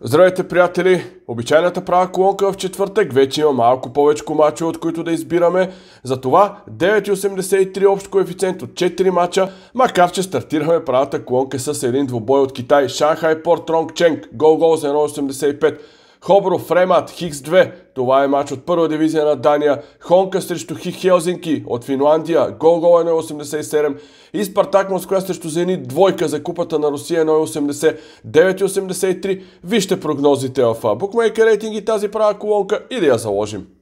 Здравейте, приятели! Обичайната права колонка в четвъртък вече има малко повече мачо, от които да избираме. Затова 9,83 общ коефициент от 4 мача, макар че стартираме правата колонка с един двубой от Китай. Шанхай Порт Ронг Ченг, гол гол за 1,85. Хобро Фремат Хикс 2. Това е матч от първа дивизия на Дания. Хонка срещу Хик Хелзинки от Финландия. Гол гол 1.87. Е и Спартак Москва срещу Зени двойка за купата на Русия 1.80. 9.83. Вижте прогнозите в Букмейкер рейтинги тази права колонка и да я заложим.